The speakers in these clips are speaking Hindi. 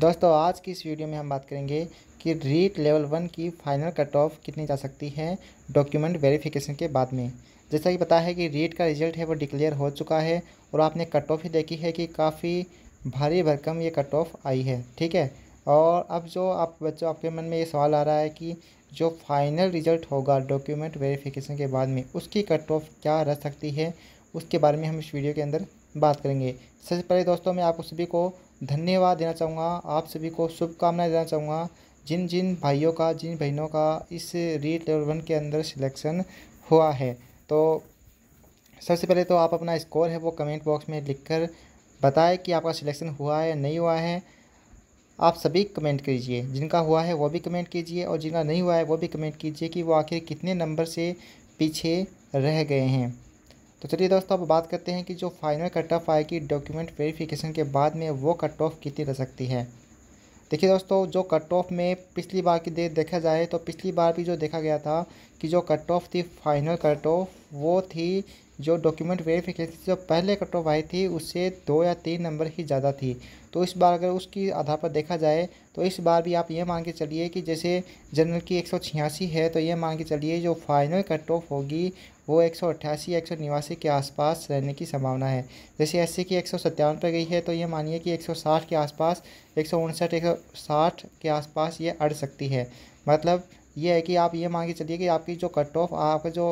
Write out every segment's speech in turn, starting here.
दोस्तों आज की इस वीडियो में हम बात करेंगे कि रीट लेवल वन की फाइनल कट ऑफ कितनी जा सकती है डॉक्यूमेंट वेरिफिकेशन के बाद में जैसा कि पता है कि रीट का रिजल्ट है वो डिक्लेयर हो चुका है और आपने कट ऑफ ही देखी है कि काफ़ी भारी भरकम ये कट ऑफ आई है ठीक है और अब जो आप बच्चों आपके मन में ये सवाल आ रहा है कि जो फाइनल रिजल्ट होगा डॉक्यूमेंट वेरिफिकेशन के बाद में उसकी कट ऑफ क्या रह सकती है उसके बारे में हम इस वीडियो के अंदर बात करेंगे सबसे पहले दोस्तों मैं आप सभी को धन्यवाद देना चाहूँगा आप सभी को शुभकामनाएं देना चाहूँगा जिन जिन भाइयों का जिन बहनों का इस रीट लेवल वन के अंदर सिलेक्शन हुआ है तो सबसे पहले तो आप अपना स्कोर है वो कमेंट बॉक्स में लिखकर बताएं कि आपका सिलेक्शन हुआ है या नहीं हुआ है आप सभी कमेंट कीजिए जिनका हुआ है वो भी कमेंट कीजिए और जिनका नहीं हुआ है वो भी कमेंट कीजिए कि वो आखिर कितने नंबर से पीछे रह गए हैं तो चलिए दोस्तों अब बात करते हैं कि जो फाइनल कट ऑफ आएगी डॉक्यूमेंट वेरिफिकेशन के बाद में वो कट ऑफ कितनी रह सकती है देखिए दोस्तों जो कट ऑफ में पिछली बार की डेट देखा जाए तो पिछली बार भी जो देखा गया था कि जो कट ऑफ थी फाइनल कट ऑफ वो थी जो डॉक्यूमेंट वेरिफिकेशन जो पहले कट ऑफ आई थी उससे दो या तीन नंबर ही ज़्यादा थी तो इस बार अगर उसकी आधार पर देखा जाए तो इस बार भी आप ये मान के चलिए कि जैसे जनरल की एक है तो ये मान के चलिए जो फाइनल कट ऑफ होगी वो एक सौ अट्ठासी एक सौ निवासी के आसपास रहने की संभावना है जैसे एस की एक सौ सत्तावन पर गई है तो ये मानिए कि एक सौ साठ के आसपास एक सौ उनसठ एक सौ साठ के आसपास ये अड़ सकती है मतलब ये है कि आप ये मान के चलिए कि आपकी जो कट ऑफ आपका जो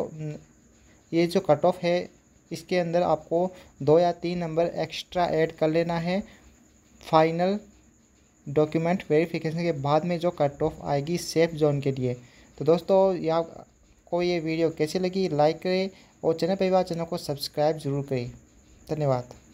ये जो कट ऑफ है इसके अंदर आपको दो या तीन नंबर एक्स्ट्रा ऐड कर लेना है फाइनल डॉक्यूमेंट वेरिफिकेशन के बाद में जो कट ऑफ आएगी सेफ जोन के लिए तो दोस्तों या को ये वीडियो कैसी लगी लाइक करें और चैनल परिवार चैनल को सब्सक्राइब जरूर करें धन्यवाद